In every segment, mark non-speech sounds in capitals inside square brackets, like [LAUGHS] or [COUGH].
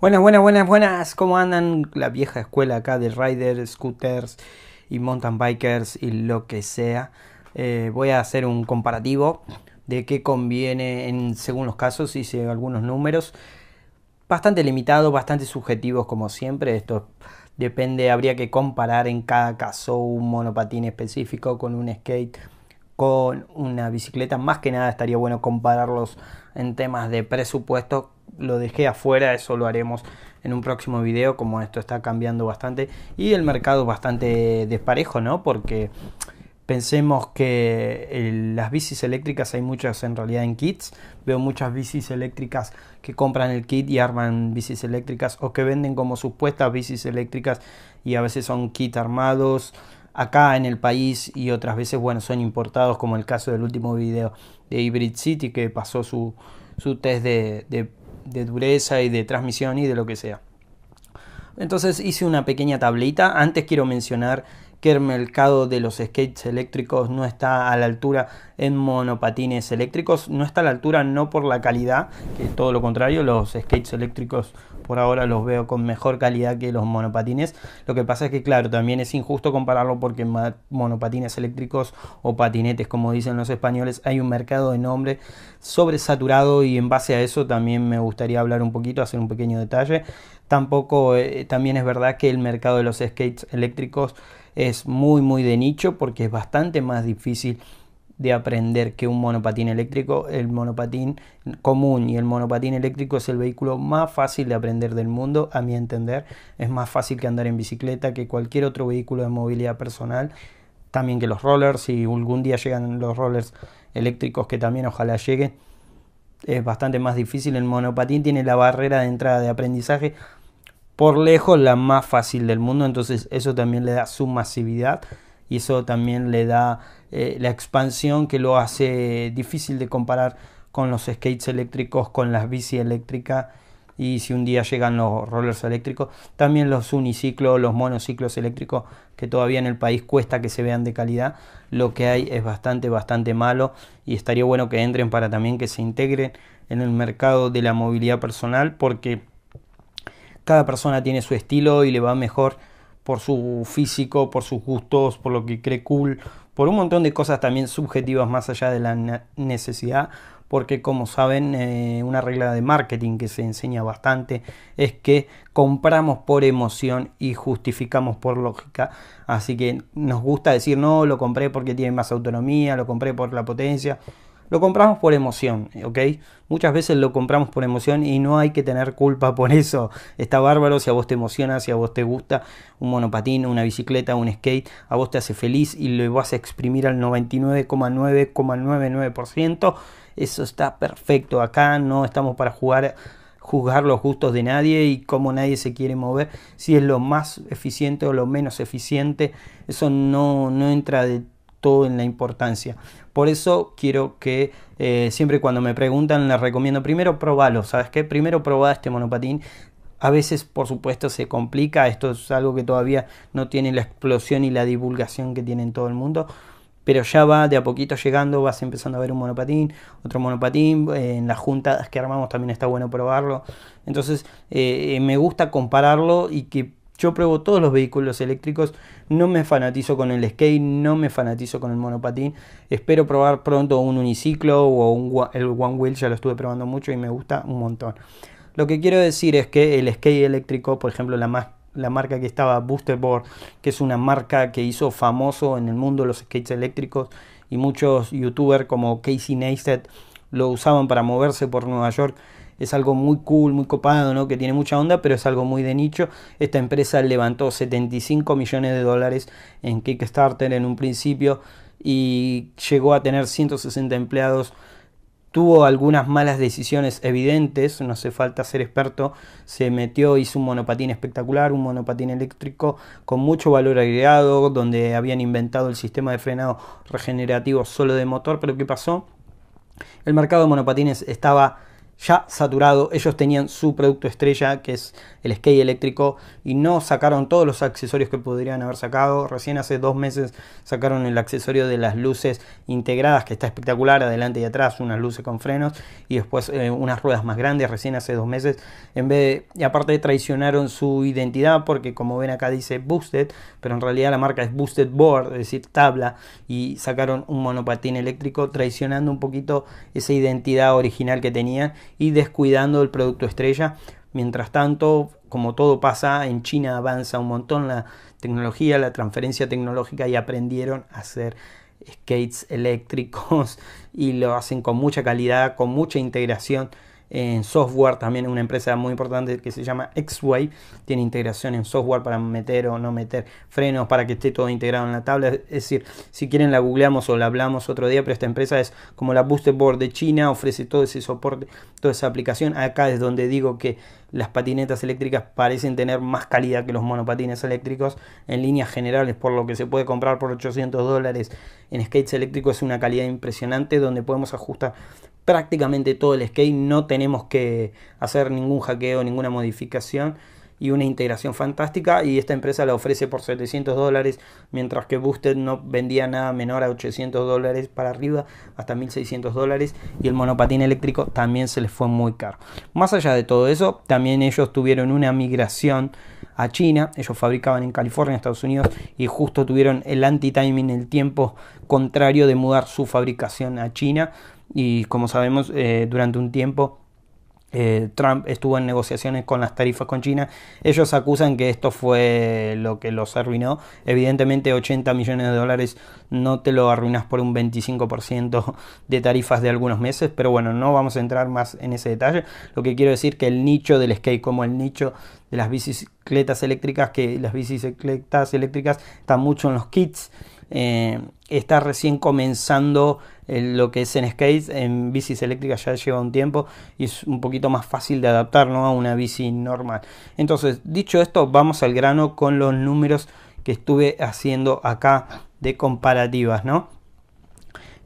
Buenas, buenas, buenas, buenas. ¿Cómo andan la vieja escuela acá de riders, scooters y mountain bikers y lo que sea? Eh, voy a hacer un comparativo de qué conviene en, según los casos. Hice algunos números bastante limitados, bastante subjetivos como siempre. Esto depende, habría que comparar en cada caso un monopatín específico con un skate, con una bicicleta. Más que nada estaría bueno compararlos en temas de presupuesto lo dejé afuera, eso lo haremos en un próximo video, como esto está cambiando bastante y el mercado bastante desparejo, ¿no? Porque pensemos que las bicis eléctricas hay muchas en realidad en kits. Veo muchas bicis eléctricas que compran el kit y arman bicis eléctricas o que venden como supuestas bicis eléctricas y a veces son kits armados acá en el país y otras veces, bueno, son importados como el caso del último video de Hybrid City que pasó su, su test de, de de dureza y de transmisión y de lo que sea. Entonces hice una pequeña tablita. Antes quiero mencionar que el mercado de los skates eléctricos no está a la altura en monopatines eléctricos. No está a la altura no por la calidad, que todo lo contrario, los skates eléctricos por ahora los veo con mejor calidad que los monopatines. Lo que pasa es que, claro, también es injusto compararlo porque monopatines eléctricos o patinetes, como dicen los españoles, hay un mercado de nombre sobresaturado y en base a eso también me gustaría hablar un poquito, hacer un pequeño detalle. Tampoco, eh, también es verdad que el mercado de los skates eléctricos es muy, muy de nicho porque es bastante más difícil de aprender que un monopatín eléctrico, el monopatín común y el monopatín eléctrico es el vehículo más fácil de aprender del mundo, a mi entender. Es más fácil que andar en bicicleta, que cualquier otro vehículo de movilidad personal, también que los rollers, si algún día llegan los rollers eléctricos que también ojalá lleguen. Es bastante más difícil, el monopatín tiene la barrera de entrada de aprendizaje por lejos la más fácil del mundo, entonces eso también le da su masividad y eso también le da eh, la expansión que lo hace difícil de comparar con los skates eléctricos, con las bici eléctricas y si un día llegan los rollers eléctricos, también los uniciclos, los monociclos eléctricos que todavía en el país cuesta que se vean de calidad, lo que hay es bastante, bastante malo y estaría bueno que entren para también que se integren en el mercado de la movilidad personal porque cada persona tiene su estilo y le va mejor por su físico, por sus gustos, por lo que cree cool, por un montón de cosas también subjetivas más allá de la necesidad, porque como saben, eh, una regla de marketing que se enseña bastante es que compramos por emoción y justificamos por lógica. Así que nos gusta decir, no, lo compré porque tiene más autonomía, lo compré por la potencia. Lo compramos por emoción, ¿ok? Muchas veces lo compramos por emoción y no hay que tener culpa por eso. Está bárbaro si a vos te emociona, si a vos te gusta un monopatín, una bicicleta, un skate, a vos te hace feliz y lo vas a exprimir al 99,9,99%. Eso está perfecto. Acá no estamos para jugar juzgar los gustos de nadie y como nadie se quiere mover, si es lo más eficiente o lo menos eficiente, eso no, no entra de todo en la importancia. Por eso quiero que eh, siempre cuando me preguntan les recomiendo primero probarlo, ¿sabes qué? Primero probá este monopatín. A veces, por supuesto, se complica. Esto es algo que todavía no tiene la explosión y la divulgación que tiene en todo el mundo pero ya va de a poquito llegando, vas empezando a ver un monopatín, otro monopatín, eh, en las juntas que armamos también está bueno probarlo. Entonces eh, me gusta compararlo y que yo pruebo todos los vehículos eléctricos, no me fanatizo con el skate, no me fanatizo con el monopatín. Espero probar pronto un uniciclo o un, el one wheel, ya lo estuve probando mucho y me gusta un montón. Lo que quiero decir es que el skate eléctrico, por ejemplo, la la marca que estaba Board, que es una marca que hizo famoso en el mundo los skates eléctricos y muchos youtubers como Casey Neistat lo usaban para moverse por Nueva York es algo muy cool, muy copado, ¿no? que tiene mucha onda, pero es algo muy de nicho. Esta empresa levantó 75 millones de dólares en Kickstarter en un principio y llegó a tener 160 empleados. Tuvo algunas malas decisiones evidentes, no hace falta ser experto. Se metió, hizo un monopatín espectacular, un monopatín eléctrico con mucho valor agregado, donde habían inventado el sistema de frenado regenerativo solo de motor. Pero ¿qué pasó? El mercado de monopatines estaba ya saturado. Ellos tenían su producto estrella, que es el skate eléctrico, y no sacaron todos los accesorios que podrían haber sacado. Recién hace dos meses sacaron el accesorio de las luces integradas, que está espectacular, adelante y atrás, unas luces con frenos, y después eh, unas ruedas más grandes, recién hace dos meses. En vez de, y aparte traicionaron su identidad, porque como ven acá dice Boosted, pero en realidad la marca es Boosted Board, es decir, tabla, y sacaron un monopatín eléctrico, traicionando un poquito esa identidad original que tenían y descuidando el producto estrella. Mientras tanto, como todo pasa, en China avanza un montón la tecnología, la transferencia tecnológica y aprendieron a hacer skates eléctricos [LAUGHS] y lo hacen con mucha calidad, con mucha integración en software también una empresa muy importante que se llama X-Way, tiene integración en software para meter o no meter frenos, para que esté todo integrado en la tabla. Es decir, si quieren la googleamos o la hablamos otro día, pero esta empresa es como la Board de China, ofrece todo ese soporte, toda esa aplicación. Acá es donde digo que las patinetas eléctricas parecen tener más calidad que los monopatines eléctricos en líneas generales, por lo que se puede comprar por 800 dólares en skates eléctricos es una calidad impresionante donde podemos ajustar prácticamente todo el skate, no tenemos que hacer ningún hackeo, ninguna modificación y una integración fantástica y esta empresa la ofrece por 700 dólares mientras que Boosted no vendía nada menor a 800 dólares para arriba hasta 1600 dólares y el monopatín eléctrico también se les fue muy caro más allá de todo eso también ellos tuvieron una migración a China ellos fabricaban en California Estados Unidos y justo tuvieron el anti-timing el tiempo contrario de mudar su fabricación a China y como sabemos, eh, durante un tiempo eh, Trump estuvo en negociaciones con las tarifas con China. Ellos acusan que esto fue lo que los arruinó. Evidentemente 80 millones de dólares no te lo arruinas por un 25% de tarifas de algunos meses. Pero bueno, no vamos a entrar más en ese detalle. Lo que quiero decir que el nicho del skate como el nicho de las bicicletas eléctricas, que las bicicletas eléctricas están mucho en los kits. Eh, está recién comenzando lo que es en skate, en bicis eléctricas ya lleva un tiempo y es un poquito más fácil de adaptar ¿no? a una bici normal. Entonces, dicho esto, vamos al grano con los números que estuve haciendo acá de comparativas, ¿no?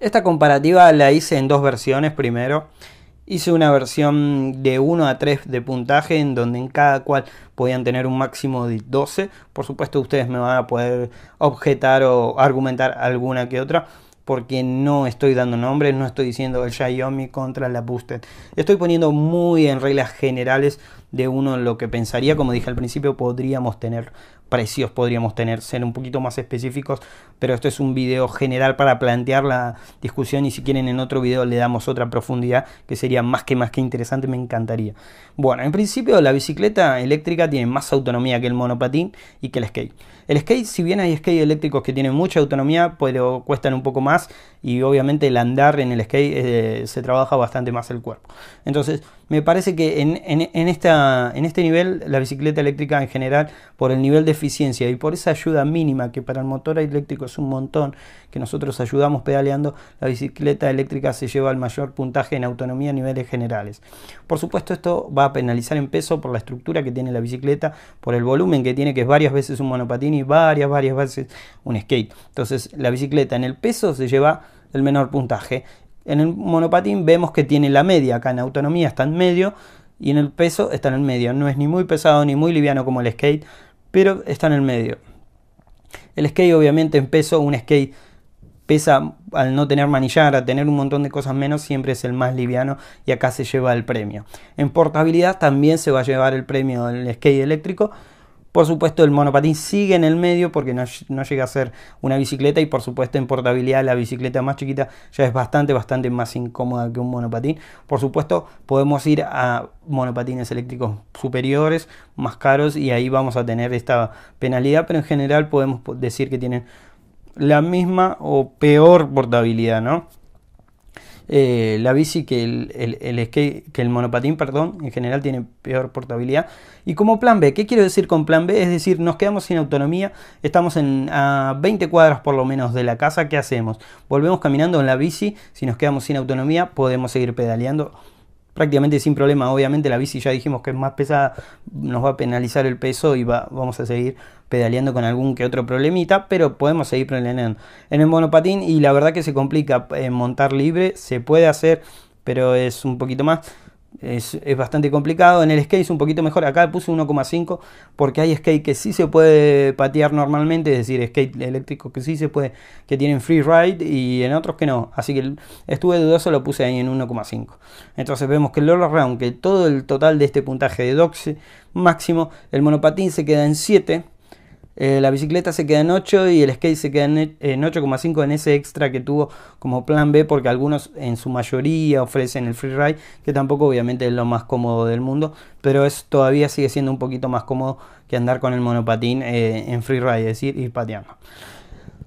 Esta comparativa la hice en dos versiones primero. Hice una versión de 1 a 3 de puntaje en donde en cada cual podían tener un máximo de 12. Por supuesto ustedes me van a poder objetar o argumentar alguna que otra porque no estoy dando nombres, no estoy diciendo el Xiaomi contra la Boosted. Estoy poniendo muy en reglas generales de uno lo que pensaría. Como dije al principio, podríamos tener precios, podríamos tener, ser un poquito más específicos, pero esto es un video general para plantear la discusión y si quieren en otro video le damos otra profundidad que sería más que más que interesante, me encantaría. Bueno, en principio la bicicleta eléctrica tiene más autonomía que el monopatín y que el skate. El skate, si bien hay skate eléctricos que tienen mucha autonomía, pero cuestan un poco más, y obviamente el andar en el skate eh, se trabaja bastante más el cuerpo. Entonces, me parece que en, esta, en este nivel la bicicleta eléctrica en general, por el nivel de eficiencia y por esa ayuda mínima que para el motor eléctrico es un montón, que nosotros ayudamos pedaleando, la bicicleta eléctrica se lleva el mayor puntaje en autonomía a niveles generales. Por supuesto, esto va a penalizar en peso por la estructura que tiene la bicicleta, por el volumen que tiene, que es varias veces un monopatín y varias, varias veces un skate. Entonces, la bicicleta en el peso se lleva el menor puntaje. En el monopatín vemos que tiene la media, acá en autonomía está en medio y en el peso está en el medio. No es ni muy pesado ni muy liviano como el skate, pero está en el medio. El skate obviamente en peso, un skate pesa al no tener manillar, a tener un montón de cosas menos, siempre es el más liviano y acá se lleva el premio. En portabilidad también se va a llevar el premio del skate eléctrico por supuesto, el monopatín sigue en el medio porque no, llega a ser una bicicleta y por supuesto en portabilidad la bicicleta más chiquita ya es bastante, bastante más incómoda que un monopatín. Por supuesto, podemos ir a monopatines eléctricos superiores, más caros y ahí vamos a tener esta penalidad, pero en general podemos decir que tienen la misma o peor portabilidad, ¿no? Eh, la bici que el, que el monopatín, perdón, en general tiene peor portabilidad. Y como plan B, ¿qué quiero decir con plan B? Es decir, nos quedamos sin autonomía, estamos en, a 20 cuadras por lo menos de la casa, ¿qué hacemos? Volvemos caminando en la bici, si nos quedamos sin autonomía podemos seguir pedaleando prácticamente sin problema. Obviamente la bici ya dijimos que es más pesada, nos va a penalizar el peso y va, vamos a seguir pedaleando con algún que otro problemita, pero podemos seguir pedaleando en el monopatín y la verdad que se complica eh, montar libre, se puede hacer, pero es un poquito más es, bastante complicado. En el skate es un poquito mejor. Acá puse 1,5 porque hay skate que sí se puede patear normalmente, es decir, skate eléctrico que sí se puede, que tienen free ride y en otros que no. Así que estuve dudoso, lo puse ahí en 1,5. Entonces vemos que el all round, que todo el total de este puntaje de doxy máximo, el monopatín se queda en 7 eh, la bicicleta se queda en 8 y el skate se queda en, 8,5 e, en ese extra que tuvo como plan B, porque algunos en su mayoría ofrecen el freeride, que tampoco obviamente es lo más cómodo del mundo, pero es, todavía sigue siendo un poquito más cómodo que andar con el monopatín eh, en freeride, es decir, ir pateando.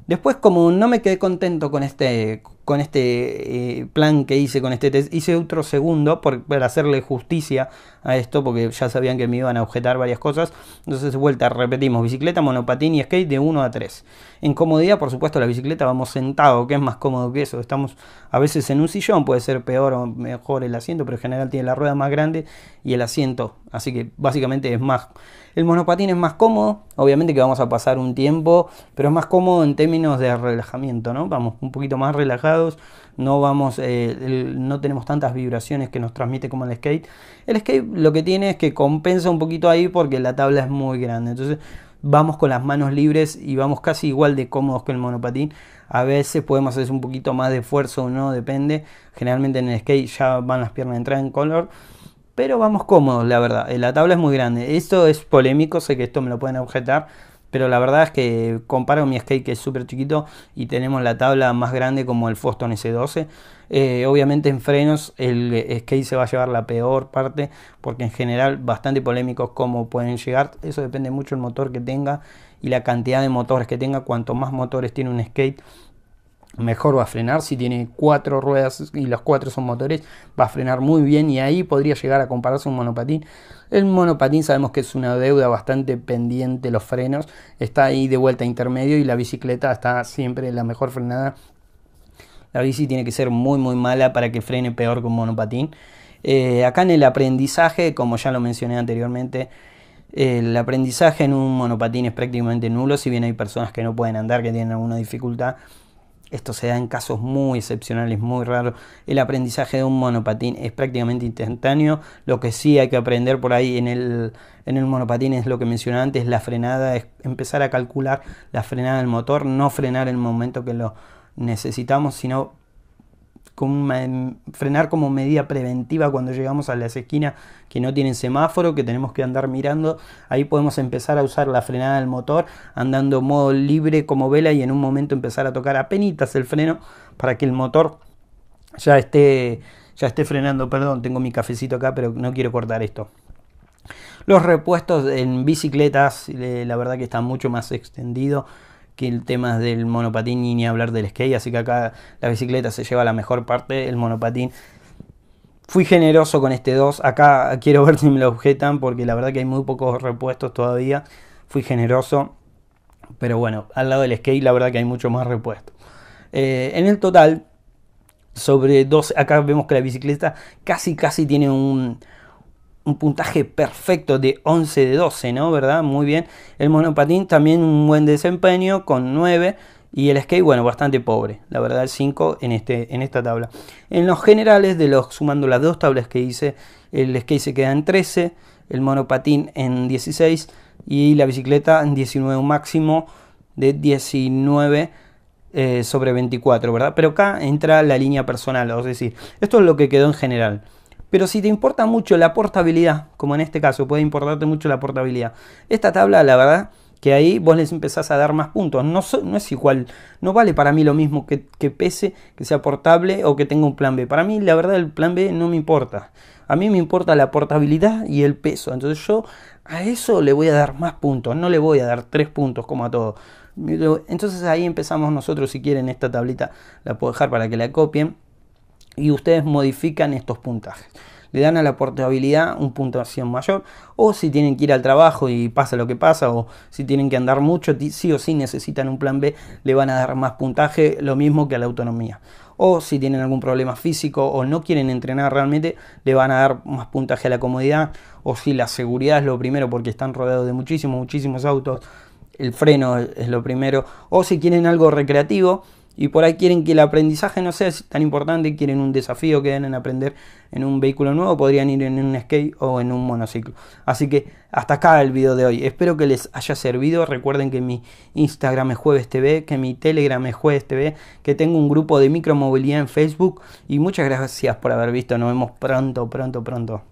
Después, como no me quedé contento con este con este eh, plan que hice con este test. Hice otro segundo para hacerle justicia a esto, porque ya sabían que me iban a objetar varias cosas. Entonces, vuelta, repetimos, bicicleta, monopatín y skate de 1 a 3. En comodidad, por supuesto, la bicicleta vamos sentado, que es más cómodo que eso. Estamos a veces en un sillón, puede ser peor o mejor el asiento, pero en general tiene la rueda más grande y el asiento Así que básicamente es más. El monopatín es más cómodo, obviamente que vamos a pasar un tiempo, pero es más cómodo en términos de relajamiento, ¿no? Vamos un poquito más relajados, no, vamos, eh, no tenemos tantas vibraciones que nos transmite como el skate. El skate lo que tiene es que compensa un poquito ahí porque la tabla es muy grande, entonces vamos con las manos libres y vamos casi igual de cómodos que el monopatín. A veces podemos hacer un poquito más de esfuerzo, o no depende. Generalmente en el skate ya van las piernas de entrada en color pero vamos cómodos, la verdad. Eh, la tabla es muy grande. Esto es polémico, sé que esto me lo pueden objetar, pero la verdad es que comparo mi skate que es súper chiquito y tenemos la tabla más grande como el Foston S12. Eh, obviamente en frenos el skate se va a llevar la peor parte porque en general bastante polémicos cómo pueden llegar. Eso depende mucho del motor que tenga y la cantidad de motores que tenga. Cuanto más motores tiene un skate, mejor va a frenar. Si tiene cuatro ruedas y los cuatro son motores, va a frenar muy bien y ahí podría llegar a compararse un monopatín. El monopatín sabemos que es una deuda bastante pendiente, los frenos está ahí de vuelta intermedio y la bicicleta está siempre la mejor frenada. La bici tiene que ser muy muy mala para que frene peor que un monopatín. Eh, acá en el aprendizaje, como ya lo mencioné anteriormente, el aprendizaje en un monopatín es prácticamente nulo, si bien hay personas que no pueden andar, que tienen alguna dificultad, esto se da en casos muy excepcionales, muy raros. El aprendizaje de un monopatín es prácticamente instantáneo. Lo que sí hay que aprender por ahí en el, en el monopatín es lo que mencionaba antes, la frenada, es empezar a calcular la frenada del motor, no frenar en el momento que lo necesitamos, sino frenar como medida preventiva cuando llegamos a las esquinas que no tienen semáforo, que tenemos que andar mirando. Ahí podemos empezar a usar la frenada del motor andando modo libre como vela y en un momento empezar a tocar apenas el freno para que el motor ya esté, ya esté frenando. Perdón, tengo mi cafecito acá, pero no quiero cortar esto. Los repuestos en bicicletas, eh, la verdad que está mucho más extendido que el tema del monopatín y ni hablar del skate, así que acá la bicicleta se lleva la mejor parte, el monopatín. Fui generoso con este 2, acá quiero ver si me lo objetan porque la verdad que hay muy pocos repuestos todavía, fui generoso, pero bueno, al lado del skate la verdad que hay mucho más repuesto. Eh, en el total, sobre dos acá vemos que la bicicleta casi casi tiene un, un puntaje perfecto de 11 de 12, ¿no? ¿Verdad? Muy bien. El monopatín también un buen desempeño con 9. Y el skate, bueno, bastante pobre. La verdad, el 5 en, este, en esta tabla. En los generales, de los sumando las dos tablas que hice, el skate se queda en 13, el monopatín en 16 y la bicicleta en 19, un máximo de 19 eh, sobre 24, ¿verdad? Pero acá entra la línea personal, es decir, esto es lo que quedó en general. Pero si te importa mucho la portabilidad, como en este caso puede importarte mucho la portabilidad, esta tabla la verdad que ahí vos les empezás a dar más puntos. No, es igual, no vale para mí lo mismo que, que, pese, que sea portable o que tenga un plan B. Para mí la verdad el plan B no me importa. A mí me importa la portabilidad y el peso. Entonces yo a eso le voy a dar más puntos, no le voy a dar tres puntos como a todo. Entonces ahí empezamos nosotros, si quieren, esta tablita la puedo dejar para que la copien y ustedes modifican estos puntajes. Le dan a la portabilidad un puntuación mayor, o si tienen que ir al trabajo y pasa lo que pasa, o si tienen que andar mucho, sí o sí necesitan un plan B, le van a dar más puntaje, lo mismo que a la autonomía. O si tienen algún problema físico o no quieren entrenar realmente, le van a dar más puntaje a la comodidad, o si la seguridad es lo primero porque están rodeados de muchísimos, muchísimos autos, el freno es lo primero, o si quieren algo recreativo, y por ahí quieren que el aprendizaje no sea tan importante, quieren un desafío que en aprender en un vehículo nuevo, podrían ir en un skate o en un monociclo. Así que hasta acá el video de hoy. Espero que les haya servido. Recuerden que mi Instagram es Jueves TV, que mi Telegram es Jueves TV, que tengo un grupo de micromovilidad en Facebook. Y muchas gracias por haber visto. Nos vemos pronto, pronto, pronto.